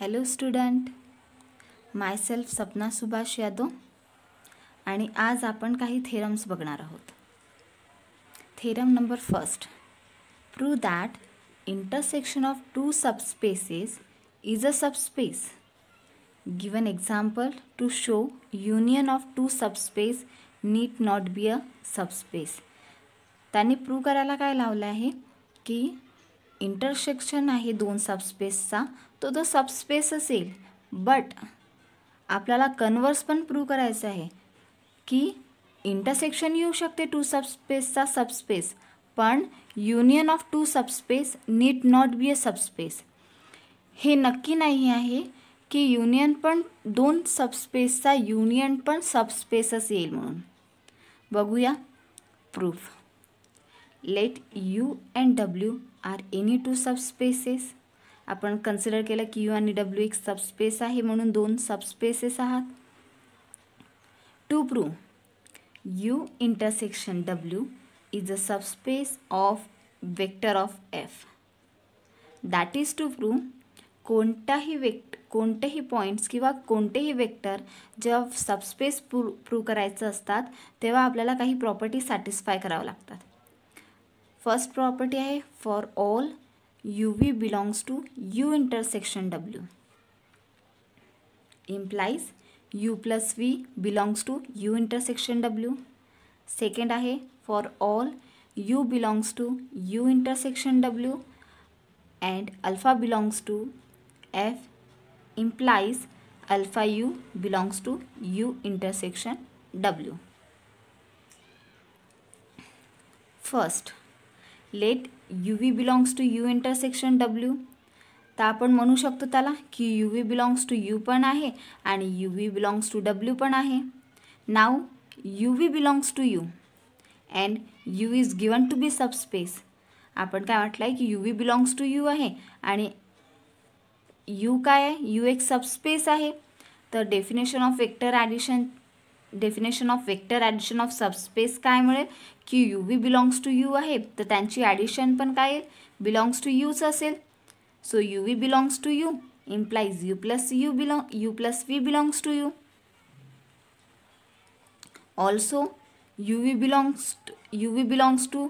Hello student myself Sapna Subhash Yadav आणि आज आपण काही थेरम्स बघणार आहोत theorem number first prove that intersection of two subspaces is a subspace given example to show union of two subspace need not be a subspace त्यांनी prove करायला काय लावलं आहे की इंटरसेक्शन आहे दोन सबस्पेसचा तो तो सबस्पेस असेल बट आपल्याला कन्वर्स पण प्रूव्ह करायचं आहे की इंटरसेक्शन येऊ शकते टू सबस्पेसचा सबस्पेस पण union of two subspace need not be a subspace हे नक्की नाही आहे की युनियन पण दोन सबस्पेसचा युनियन पण सबस्पेसच येईल म्हणून बघूया proof let U and W are any two subspaces आपण कन्सिडर केलं की यू आणि डब्ल्यू एक सबस्पेस आहे म्हणून दोन सबस्पेसेस आहात to prove U intersection W is a subspace of vector of F that is to prove कोणताही वेक्ट कोणतेही पॉईंट्स किंवा कोणतेही वेक्टर जेव्हा सबस्पेस प्रू प्रूव्ह करायचं असतात तेव्हा आपल्याला काही प्रॉपर्टी सॅटिस्फाय करावं लागतात फर्स्ट प्रॉपर्टी है for all U V belongs to U intersection W implies U plus V belongs to U intersection W second है for all U belongs to U intersection W and alpha belongs to F implies alpha U belongs to U intersection W first let U V belongs to U intersection W तर आपण म्हणू शकतो त्याला की U V belongs to U पण आहे आणि U V belongs to W पण आहे नाव U V belongs to U and U is given to be subspace आपण काय म्हटलं आहे की U V belongs to U आहे आणि यू काय आहे यू एक सबस्पेस आहे तर definition of vector addition definition of vector addition of subspace काय मिळेल की U V belongs to U आहे तर त्यांची ॲडिशन पण काय बिलोंग्स बिलॉंग्स टू यूच असेल so U V belongs to U implies U plus U belong U plus V belongs to U also U V belongs U V belongs to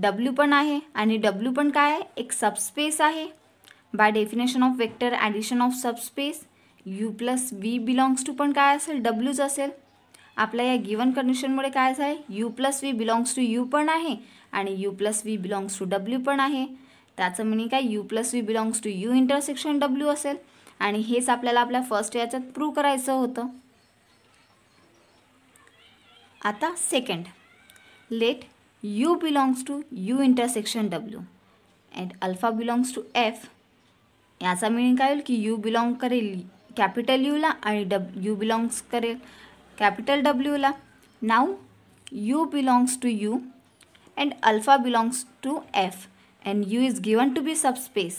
W पण आहे आणि डब्ल्यू पण काय आहे एक सबस्पेस आहे by definition of vector addition of subspace U plus V belongs to पण काय असेल डब्ल्यूच असेल आपल्या या गिवन कंडिशनमुळे काय आहे U plus V belongs to U पण आहे आणि U plus V belongs to W पण आहे त्याचं मिनिंग काय U plus V belongs to U intersection W असेल आणि हेच आपल्याला आपल्या फर्स्ट याच्यात प्रूव्ह करायचं होतं आता second let U belongs to U intersection W and alpha belongs to F याचा मिनिंग काय होईल की यू बिलॉंग करेल कॅपिटल यूला आणि डब यू बिलॉंग्स करेल कॅपिटल डब्ल्यूला नाव U belongs to U and alpha belongs to F and U is given to be subspace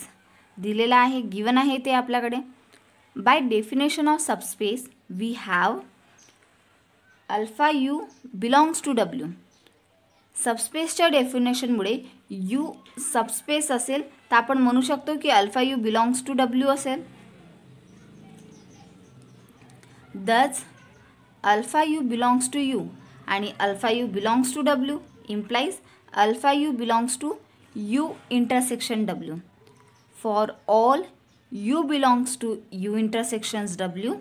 दिलेला आहे गिवन आहे ते आपल्याकडे by definition of subspace we have alpha U belongs to W सबस्पेसच्या डेफिनेशनमुळे you subspace असेल तर आपण म्हणू शकतो की alpha U belongs to W असेल दच alpha u belongs to u and alpha u belongs to w implies alpha u belongs to u intersection w. For all u belongs to u intersections w,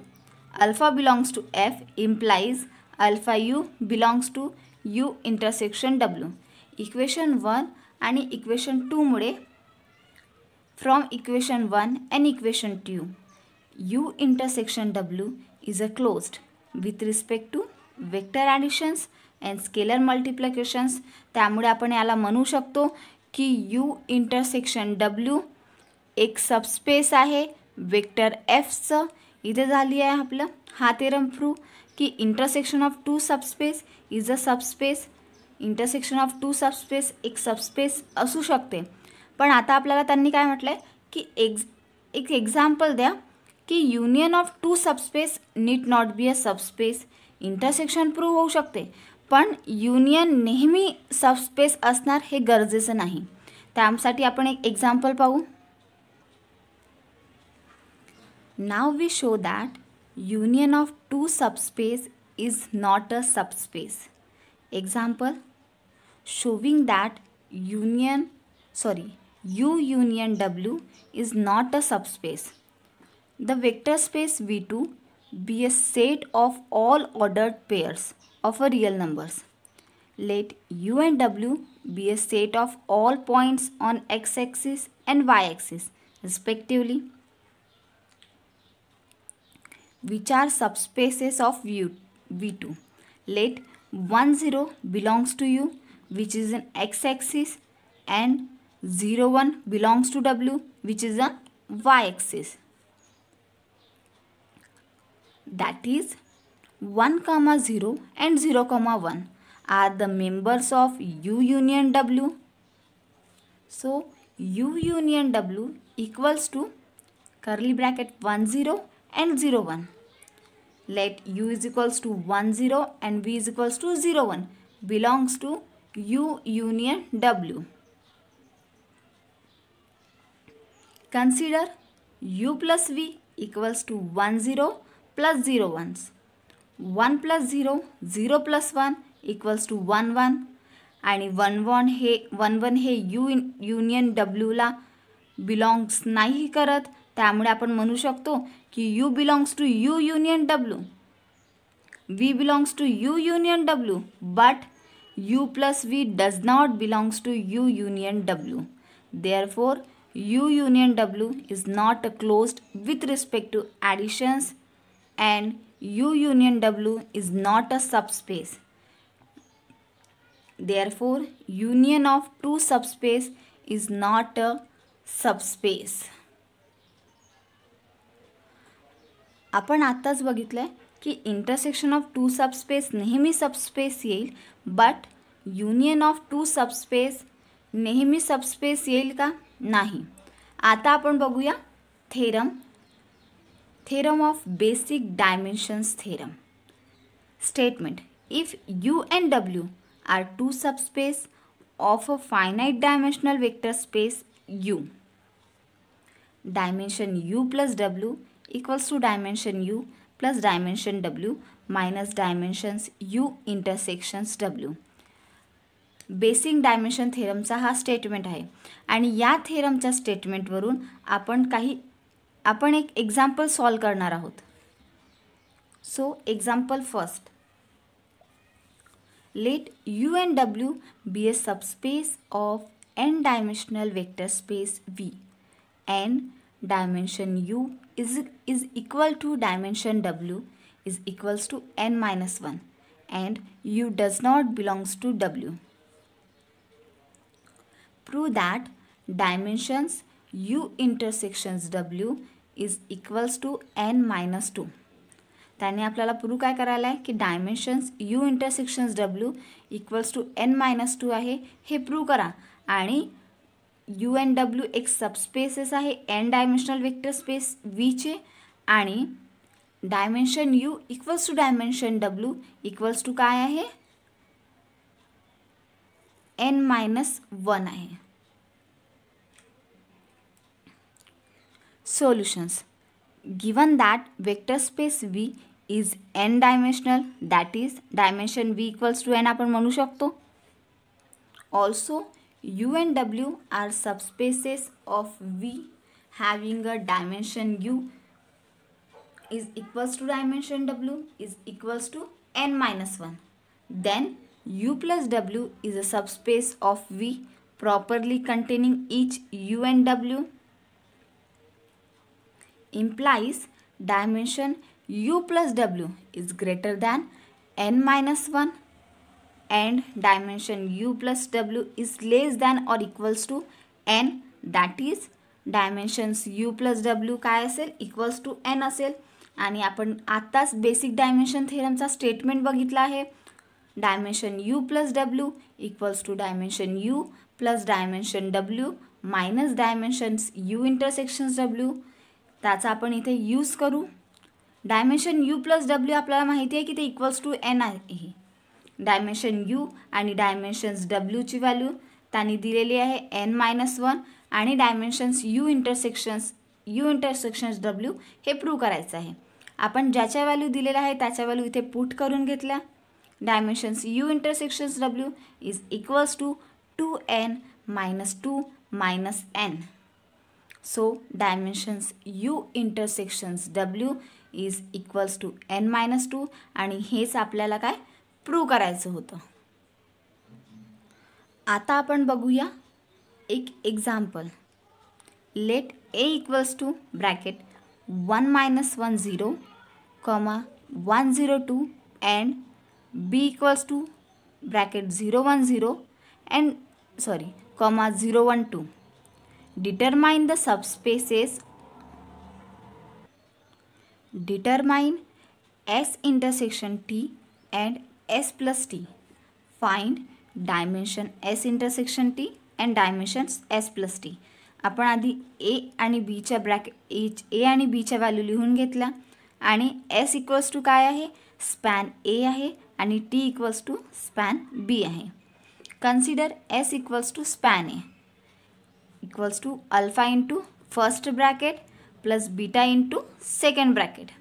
alpha belongs to f implies alpha u belongs to u intersection w. Equation 1 and equation 2 mode from equation 1 and equation 2 u intersection w is a closed with respect to vector additions and scalar multiplications त्यामुळे आपण याला म्हणू शकतो की U intersection W एक subspace आहे vector एफचं इथे झाली आहे आपलं हा तेरम प्रू की intersection of two subspace is a subspace intersection of two subspace एक सबस्पेस असू शकते पण आता आपल्याला त्यांनी काय म्हटलं आहे की एक्झ एक एक्झाम्पल द्या की union of two subspace need not be a subspace intersection prove होऊ शकते पण युनियन नेहमी सबस्पेस असणार हे गरजेचं नाही त्यासाठी आपण एक एक्झाम्पल पाहू नाव we show that union of two subspace is not a subspace example showing that union sorry U union W is not a subspace The vector space V2 be a set of all ordered pairs of real numbers. Let U and W be a set of all points on x-axis and y-axis respectively which are subspaces of V2. Let 1 0 belongs to U which is an x-axis and 0 1 belongs to W which is a y-axis that is 1 comma 0 and 0 comma 1 are the members of U union W. So U union W equals to curly bracket 1 0 and 0 1. Let U is equals to 1 0 and V is equals to 0 1 belongs to U union W. Consider U plus V equals to 1 0 plus zero ones one plus zero zero plus one equals to one one आणि one one हे one one हे U union डब्ल्यूला belongs नाही करत त्यामुळे आपण म्हणू शकतो की U belongs to U union W V belongs to U union W but U plus V does not belongs to U union W therefore U union W is not a closed with respect to additions and U union W is not a subspace. Therefore, union of two subspace is not a subspace. अपन आत्ताच बगित कि intersection of two subspace नेहमी subspace ये but union of two subspace नेहमी subspace ये का नहीं आता अपन बगू theorem theorem of basic dimensions theorem. Statement. If U and W are two subspace of a finite dimensional vector space U, dimension U plus W equals to dimension U plus dimension W minus dimensions U intersections W. Basic dimension थेरमचा हा statement आहे आणि या थेरमच्या स्टेटमेंटवरून आपण काही आपण एक example solve करणार आहोत so example first let U and W be a subspace of n dimensional vector space V and dimension U is is equal to dimension W is equals to n minus one and U does not belongs to W prove that dimensions u intersections W is equals to n minus two त्याने आपल्याला prove काय करायला आहे की dimensions U intersections W equals to n minus to आहे हे prove करा आणि यू एन डब्ल्यू एक सबस्पेसेस आहे एन डायमेन्शनल वेक्टर स्पेस वीचे आणि dimension U equals to dimension W equals to काय आहे एन मायनस वन आहे solutions. Given that vector space V is n dimensional that is dimension V equals to n आपण म्हणू शकतो. Also U and W are subspaces of V having a dimension U is equals to dimension W is equals to n minus 1. Then U plus W is a subspace of V properly containing each U and W implies dimension u plus w is greater than n minus 1 and dimension u plus w is less than or equals to n that is dimensions U plus W काय असेल equals to N असेल आणि आपण आत्ताच basic dimension थेरमचा statement बघितला आहे dimension U plus W equals to dimension U plus dimension W minus dimensions U intersections W त्याचा आपण इथे यूज करू डायमेन्शन यू प्लस डब्ल्यू आपल्याला माहिती आहे की ते इक्वल्स टू एन आहे डायमेन्शन यू आणि डायमेन्शन्स डब्ल्यूची व्हॅल्यू त्यांनी दिलेली आहे एन मायनस वन आणि dimensions U intersections U intersections W हे प्रूव्ह करायचं आहे आपण ज्याच्या व्हॅल्यू दिलेल्या आहे त्याच्या व्हॅल्यू इथे पुट करून घेतल्या dimensions U intersections W is equals to two n minus two minus n So dimensions U intersections W is equals to n minus two आणि हेच आपल्याला काय प्रूव्ह करायचं होतं आता आपण बघूया एक example let A equals to bracket one minus one zero comma one zero two and B equals to bracket zero one zero and sorry comma zero one two determine the subspaces determine s intersection t and s plus t find dimension s intersection t and dimensions S plus T आपण आधी ए आणि बीच्या ब्रॅके ए ए आणि बीच्या value लिहून घेतल्या आणि S equals to काय आहे स्पॅन ए आहे आणि T equals to span B आहे consider S equals to span A equals to alpha into first bracket plus beta into second bracket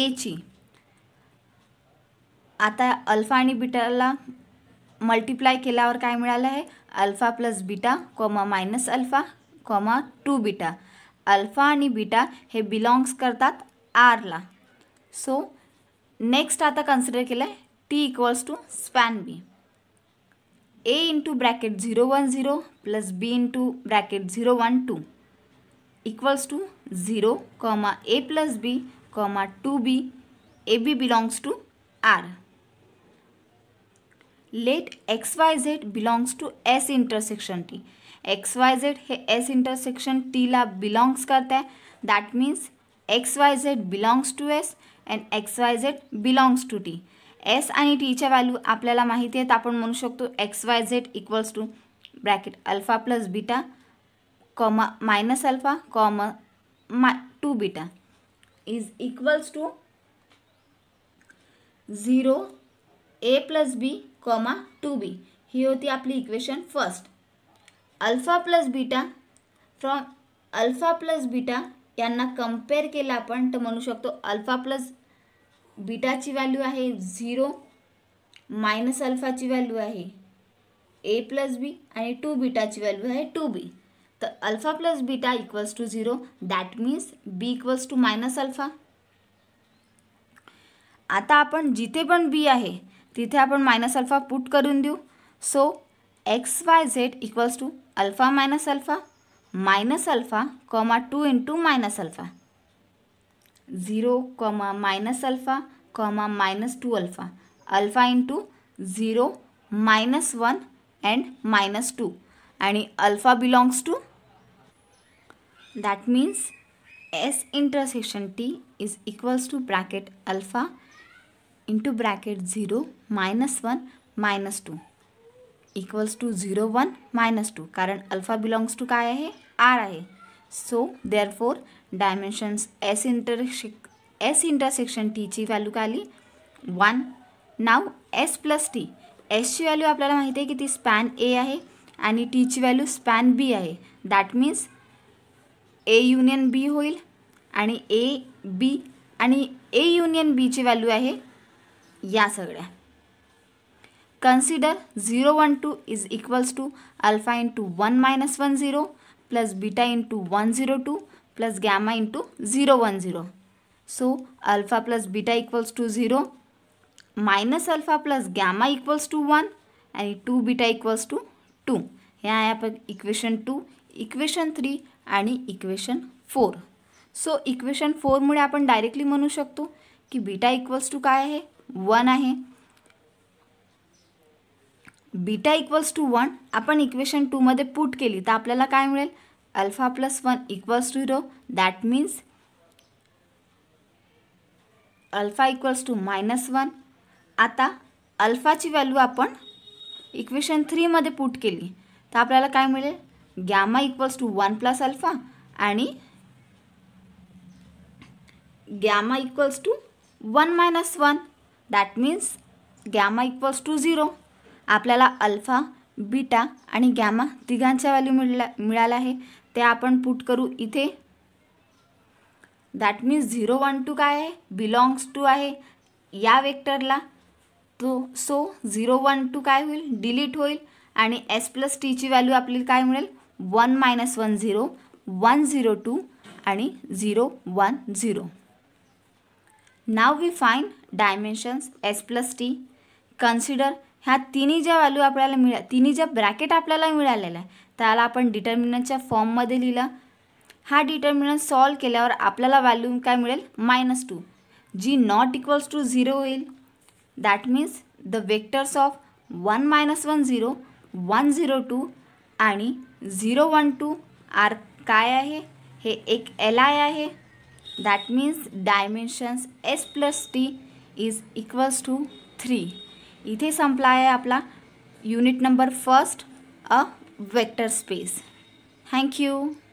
एची e. आता अल्फा आणि बीटाला मल्टिप्लाय केल्यावर काय मिळालं आहे alpha plus beta comma minus alpha comma two beta alpha आणि बीटा हे बिलॉंग्स करतात आरला सो नेक्स्ट आता कन्सिडर केलं आहे T equals to span B A into bracket zero one zero plus B into bracket zero one two equals to zero comma A plus B comma two B A B belongs to R let X Y Z belongs to S intersection T X Y Z हे S intersection टीला belongs करता है that means X Y Z belongs to S and X Y Z belongs to T S आणि टीच्या value आपल्याला माहिती आहेत आपण म्हणू शकतो X Y Z equals to bracket alpha plus beta comma minus alpha comma मा two beta is equals to zero A plus B comma two B ही होती आपली equation first alpha plus beta from alpha plus beta यांना compare केलं आपण तर म्हणू शकतो अल्फा प्लस बीटाची व्हॅल्यू आहे झिरो मायनस अल्फाची व्हॅल्यू आहे ए प्लस बी आणि टू बीटाची व्हॅल्यू आहे टू बी तर alpha plus beta equals to zero that means B equals to minus alpha आता आपण जिथे पण बी आहे तिथे आपण मायनस अल्फा पुट करून देऊ so X Y Z equals to alpha minus alpha minus alpha comma two into minus alpha zero comma minus alpha comma minus two alpha alpha into zero minus one and minus two आणि alpha belongs to that means S intersection T is equals to bracket alpha into bracket zero minus one minus two equals to zero one minus two कारण alpha belongs to काय आहे R आहे so four four S S S S intersection ची value का आली one नाव S plus T एसची व्हॅल्यू आपल्याला माहिती आहे की ती स्पॅन ए आहे आणि टीची व्हॅल्यू स्पॅन बी आहे that means A union B होईल आणि ए बी आणि ए युनियन बीची व्हॅल्यू आहे या सगळ्या consider zero one two is equals to alpha two one minus one zero plus beta one zero two plus gamma two zero one zero so alpha plus beta equals to zero minus alpha plus gamma equals to one आणि two beta equals to two हे आहे आपण equation two equation three आणि equation four so equation फोरमुळे आपण directly म्हणू शकतो की बीटा इक्वल्स टू काय आहे वन आहे बीटा इक्वल्स टू वन आपण इक्वेशन टूमध्ये पुट केली तर आपल्याला काय मिळेल alpha plus one equals to zero that means alpha equals to minus one आता अल्फाची व्हॅल्यू आपण इक्वेशन थ्रीमध्ये पुट केली तर आपल्याला काय मिळेल gamma equals to one plus alpha आणि gamma equals to one minus one that means gamma equals to zero आपल्याला अल्फा बीटा आणि गॅमा तिघांच्या व्हॅल्यू मिळल्या मिळाल्या आहे ते आपण पुट करू इथे that means zero one two काय आहे बिलॉंग्स टू आहे या वेक्टरला तो सो झिरो वन टू काय होईल डिलीट होईल आणि एस प्लस टीची व्हॅल्यू आपली काय मिळेल one minus one zero one zero two आणि झिरो वन झिरो नाव we find dimensions S plus T consider ह्या तिन्ही ज्या व्हॅल्यू आपल्याला मिळा तिन्ही ज्या ब्रॅकेट आपल्याला मिळालेला आहे त्याला आपण डिटर्मिनंटच्या फॉर्ममध्ये लिहिलं हा डिटर्मिनंट सॉल्व केल्यावर आपल्याला व्हॅल्यू काय मिळेल मायनस टू जी नॉट इक्वल्स टू झिरो होईल that means the vectors of one minus one zero one zero two आणि झिरो वन टू आर काय आहे हे एक एल आय आहे that means dimensions S plus T is equals to three इथे संपला आहे आपला unit number first a vector space thank you